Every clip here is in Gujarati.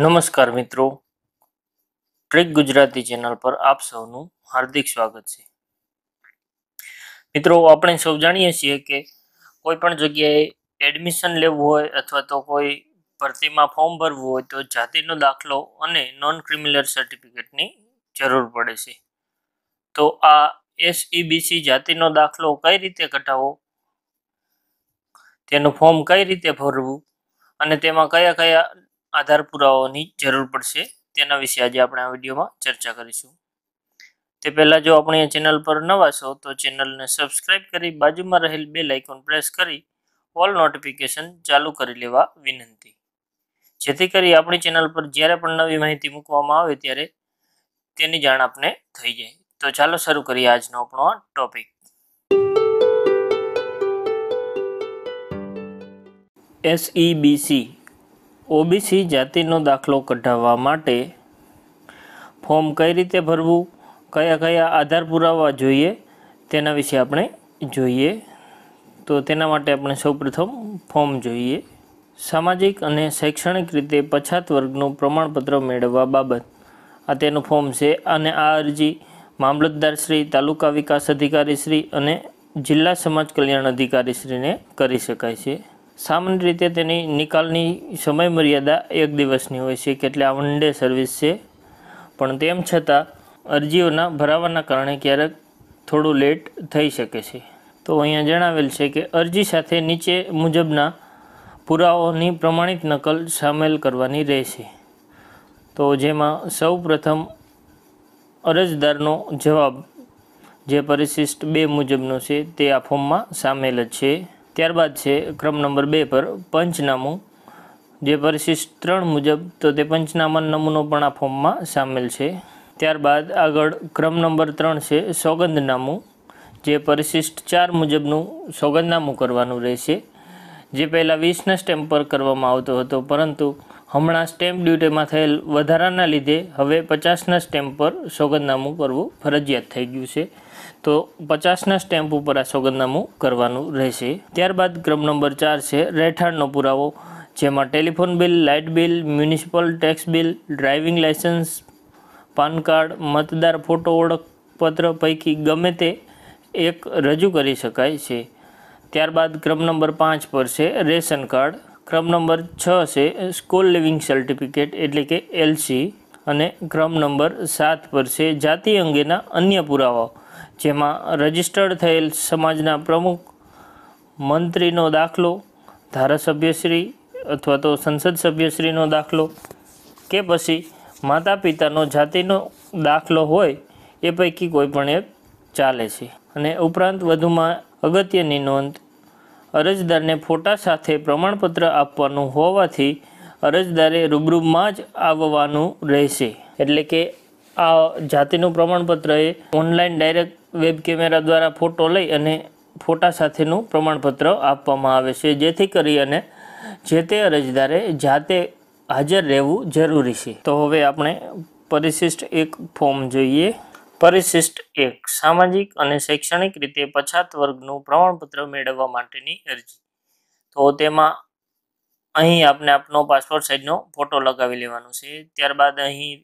નમસ્કાર મિત્રો ટ્રેક ગુજરાતી ચેનલ પર આપ સૌનું હાર્દિક સ્વાગત છે મિત્રો આપણે સૌ જાણીએ છીએ કે કોઈ પણ જગ્યાએ એડમિશન લેવું હોય અથવા તો કોઈ ભરતીમાં ફોર્મ ભરવું હોય તો જાતિનો દાખલો અને નોન ક્રિમિનલ સર્ટિફિકેટની જરૂર પડે છે તો આ એસઈબીસી e જાતિનો દાખલો કઈ રીતે કઢાવવો તેનું ફોર્મ કઈ રીતે ભરવું અને તેમાં કયા કયા આધાર પુરાવાઓની જરૂર પડશે તેના વિશે આજે આપણે આ વિડીયોમાં ચર્ચા કરીશું તે પહેલાં જો આપણે ચેનલ પર નવા છો તો ચેનલને સબસ્ક્રાઈબ કરી બાજુમાં રહેલ બે લાઇકોન પ્રેસ કરી ઓલ નોટિફિકેશન ચાલુ કરી લેવા વિનંતી જેથી કરી આપણી ચેનલ પર જ્યારે પણ નવી માહિતી મૂકવામાં આવે ત્યારે તેની જાણ આપને થઈ જાય તો ચાલો શરૂ કરીએ આજનો આપણો ટોપિક એસઈબીસી ઓબીસી જાતિનો દાખલો કઢાવવા માટે ફોર્મ કઈ રીતે ભરવું કયા કયા આધાર પુરાવા જોઈએ તેના વિશે આપણે જોઈએ તો તેના માટે આપણે સૌપ્રથમ ફોર્મ જોઈએ સામાજિક અને શૈક્ષણિક રીતે પછાત વર્ગનું પ્રમાણપત્ર મેળવવા બાબત આ તેનું ફોર્મ છે અને આ અરજી મામલતદાર શ્રી તાલુકા વિકાસ અધિકારીશ્રી અને જિલ્લા સમાજ કલ્યાણ અધિકારીશ્રીને કરી શકાય છે સામાન્ય રીતે તેની નિકાલની સમય મર્યાદા એક દિવસની હોય છે એટલે આ વન ડે સર્વિસ છે પણ તેમ છતાં અરજીઓના ભરાવાના કારણે ક્યારેક થોડું લેટ થઈ શકે છે તો અહીંયા જણાવેલ છે કે અરજી સાથે નીચે મુજબના પુરાવાઓની પ્રમાણિત નકલ સામેલ કરવાની રહેશે તો જેમાં સૌ પ્રથમ અરજદારનો જવાબ જે પરિશિષ્ટ બે મુજબનો છે તે આ ફોર્મમાં સામેલ જ છે ત્યારબાદ છે ક્રમ નંબર બે પર પંચનામું જે પરિશિષ્ટ ત્રણ મુજબ તો તે પંચનામા નમૂનો પણ આ ફોર્મમાં સામેલ છે ત્યારબાદ આગળ ક્રમ નંબર ત્રણ છે સોગંદનામું જે પરિશિષ્ટ ચાર મુજબનું સોગંદનામું કરવાનું રહેશે જે પહેલાં વીસના સ્ટેમ્પ પર કરવામાં આવતો હતો પરંતુ હમણાં સ્ટેમ્પ ડ્યુટીમાં થયેલ વધારાના લીધે હવે પચાસના સ્ટેમ્પ પર સોગંદનામું કરવું ફરજિયાત થઈ ગયું છે તો પચાસના સ્ટેમ્પ ઉપર આ સોગંદનામું કરવાનું રહેશે ત્યારબાદ ક્રમ નંબર ચાર છે રહેઠાણનો પુરાવો જેમાં telephone bill light bill municipal tax bill driving licence PAN card મતદાર ફોટો ઓળખપત્ર પૈકી ગમે તે એક રજૂ કરી શકાય છે ત્યારબાદ ક્રમ નંબર પાંચ પર છે રેશન કાર્ડ ક્રમ નંબર છ છે સ્કૂલ લિવિંગ સર્ટિફિકેટ એટલે કે એલસી અને ક્રમ નંબર સાત પર છે જાતિ અંગેના અન્ય પુરાવાઓ જેમાં રજીસ્ટર્ડ થયેલ સમાજના પ્રમુખ મંત્રીનો દાખલો ધારાસભ્યશ્રી અથવા તો સંસદ સભ્યશ્રીનો દાખલો કે પછી માતા પિતાનો જાતિનો દાખલો હોય એ પૈકી કોઈ પણ એક ચાલે છે અને ઉપરાંત વધુમાં અગત્યની નોંધ અરજદારને ફોટા સાથે પ્રમાણપત્ર આપવાનું હોવાથી અરજદારે રૂબરૂમાં જ આવવાનું રહેશે એટલે કે આ જાતિનું પ્રમાણપત્ર એ ઓનલાઈન ડાયરેક્ટ વેબ કેમેરા દ્વારા ફોટો લઈ અને ફોટા સાથેનું પ્રમાણપત્ર આપવામાં આવે છે જેથી કરી અને જે તે અરજદારે જાતે હાજર રહેવું જરૂરી છે તો હવે આપણે પરિશિષ્ટ એક ફોર્મ જોઈએ પરિશિષ્ટ એક સામાજિક અને શૈક્ષણિક રીતે પછાત વર્ગનું પ્રમાણપત્ર મેળવવા માટેની અરજી તો તેમાં અહીં આપને આપનો પાસપોર્ટ સાઇઝનો ફોટો લગાવી લેવાનો છે ત્યારબાદ અહીં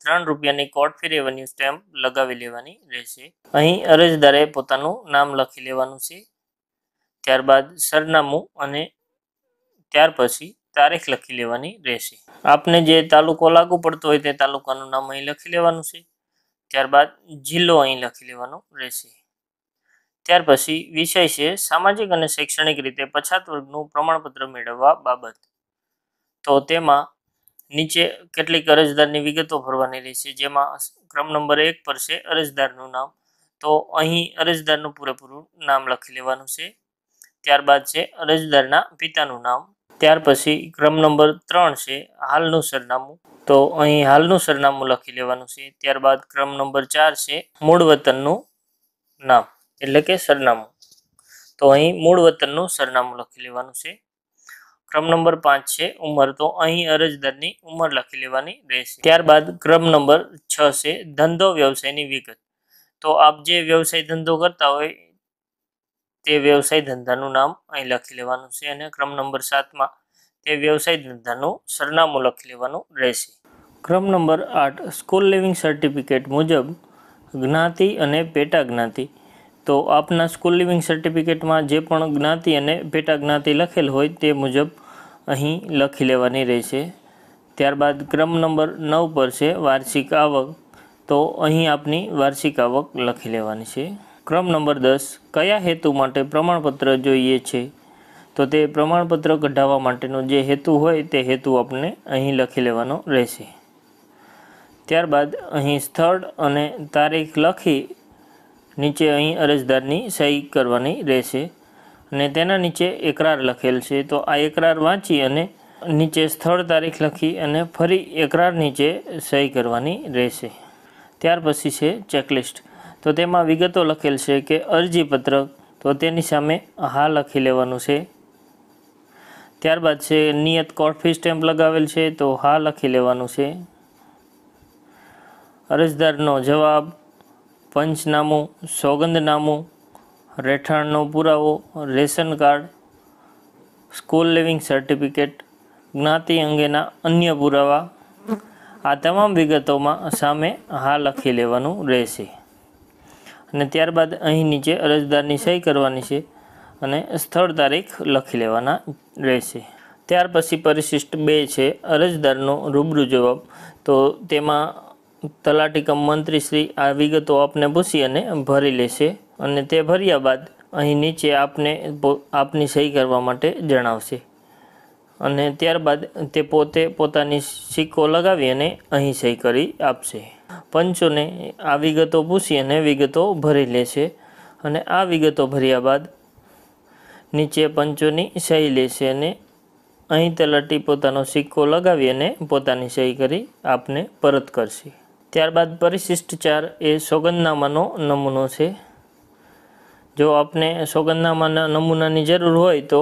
ત્રણ રૂપિયાની કોર્ટ ફી રેવન્યુ સ્ટેમ્પ લગાવી લેવાની રહેશે અહીં અરજદારે પોતાનું નામ લખી લેવાનું છે ત્યારબાદ સરનામું અને ત્યાર પછી તારીખ લખી લેવાની રહેશે આપને જે તાલુકો લાગુ પડતો હોય તે તાલુકાનું નામ અહીં લખી લેવાનું છે ત્યારબાદ જિલ્લો અહીં લખી લેવાનો રહેશે ત્યાર પછી વિષય છે સામાજિક અને શૈક્ષણિક રીતે પછાત વર્ગનું પ્રમાણપત્ર મેળવવા બાબત તો તેમાં નીચે કેટલીક અરજદારની વિગતો ભરવાની રહેશે જેમાં ક્રમ નંબર એક પર છે અરજદારનું નામ તો અહીં અરજદારનું પૂરેપૂરું નામ લખી લેવાનું છે ત્યારબાદ છે અરજદારના પિતાનું નામ ત્યાર પછી ક્રમ નંબર ત્રણ છે હાલનું સરનામું તો અહીં હાલનું સરનામું લખી લેવાનું છે ત્યારબાદ ક્રમ નંબર ચાર છે મૂળ વતનનું નામ એટલે કે સરનામું તો અહીં મૂળ વતનનું સરનામું લખી લેવાનું છે ક્રમ નંબર પાંચ છે ઉંમર તો અહીં અરજદારની ઉંમર લખી લેવાની રહેશે ત્યારબાદ ક્રમ નંબર છ છે ધંધો વ્યવસાયની વિગત તો આપ જે વ્યવસાય ધંધો કરતા હોય તે વ્યવસાય ધંધાનું નામ અહીં લખી લેવાનું છે અને ક્રમ નંબર સાતમાં તે વ્યવસાય ધંધાનું સરનામું લખી લેવાનું રહેશે ક્રમ નંબર આઠ સ્કૂલ લિવિંગ સર્ટિફિકેટ મુજબ જ્ઞાતિ અને પેટા જ્ઞાતિ તો આપના સ્કૂલ લિવિંગ સર્ટિફિકેટમાં જે પણ જ્ઞાતિ અને પેટા જ્ઞાતિ લખેલ હોય તે મુજબ અહીં લખી લેવાની રહેશે ત્યારબાદ ક્રમ નંબર નવ પર છે વાર્ષિક આવક તો અહીં આપની વાર્ષિક આવક લખી લેવાની છે ક્રમ નંબર દસ કયા હેતુ માટે પ્રમાણપત્ર જોઈએ છે તો તે પ્રમાણપત્ર કઢાવવા માટેનો જે હેતુ હોય તે હેતુ આપણે અહીં લખી લેવાનો રહેશે ત્યારબાદ અહીં સ્થળ અને તારીખ લખી નીચે અહીં અરજદારની સહી કરવાની રહેશે અને તેના નીચે એકરાર લખેલ છે તો આ એકરાર વાંચી અને નીચે સ્થળ તારીખ લખી અને ફરી એકરાર નીચે સહી કરવાની રહેશે ત્યાર પછી છે ચેકલિસ્ટ તો તેમાં વિગતો લખેલ છે કે અરજીપત્રક તો તેની સામે હા લખી લેવાનું છે ત્યારબાદ છે નિયત કોર્ટ ફી સ્ટેમ્પ લગાવેલ છે તો હા લખી લેવાનું છે અરજદારનો જવાબ પંચનામું સોગંદનામું રહેઠાણનો પુરાવો ration card school leaving certificate જ્ઞાતિ અંગેના અન્ય પુરાવા આ તમામ વિગતોમાં સામે હા લખી લેવાનું રહેશે અને ત્યારબાદ અહીં નીચે અરજદારની સહી કરવાની છે અને સ્થળ તારીખ લખી લેવાના રહેશે ત્યાર પછી પરિશિષ્ટ બે છે અરજદારનો રૂબરૂ જવાબ તો તેમાં તલાટીકમ કમ મંત્રી શ્રી આ વિગતો આપને પૂછી અને ભરી લેશે અને તે ભર્યા બાદ અહીં નીચે આપને આપની સહી કરવા માટે જણાવશે અને ત્યારબાદ તે પોતે પોતાની સિક્કો લગાવી અને અહીં સહી કરી આપશે પંચોને આ વિગતો પૂછી અને વિગતો ભરી લે છે અને આ વિગતો ભર્યા બાદ નીચે પંચોની સહી લે છે અને અહીં તલાટી પોતાનો સિક્કો લગાવી અને પોતાની સહી કરી આપને પરત કરશે ત્યારબાદ પરિશિષ્ટ ચાર એ સોગંદનામાનો નમૂનો છે જો આપને સોગંદનામાના નમૂનાની જરૂર હોય તો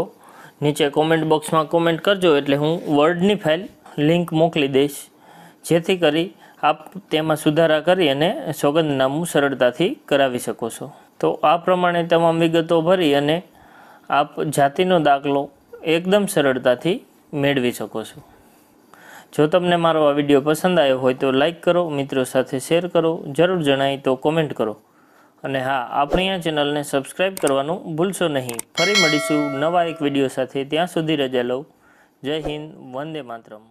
નીચે કોમેન્ટ બોક્સમાં કોમેન્ટ કરજો એટલે હું વર્ડની ફાઇલ લિંક મોકલી દઈશ જેથી કરી આપ તેમાં સુધારા કરી અને સોગંદનામું સરળતાથી કરાવી શકો છો તો આ પ્રમાણે તમામ વિગતો ભરી અને આપ જાતિનો દાખલો એકદમ સરળતાથી મેળવી શકો છો જો તમને મારો આ વિડીયો પસંદ આવ્યો હોય તો લાઇક કરો મિત્રો સાથે શેર કરો જરૂર જણાય તો કોમેન્ટ કરો અને હા આપણી આ ચેનલને સબસ્ક્રાઈબ કરવાનું ભૂલશો નહીં ફરી મળીશું નવા એક વિડીયો સાથે ત્યાં સુધી રજા લઉં જય હિન્દ વંદે માતરમ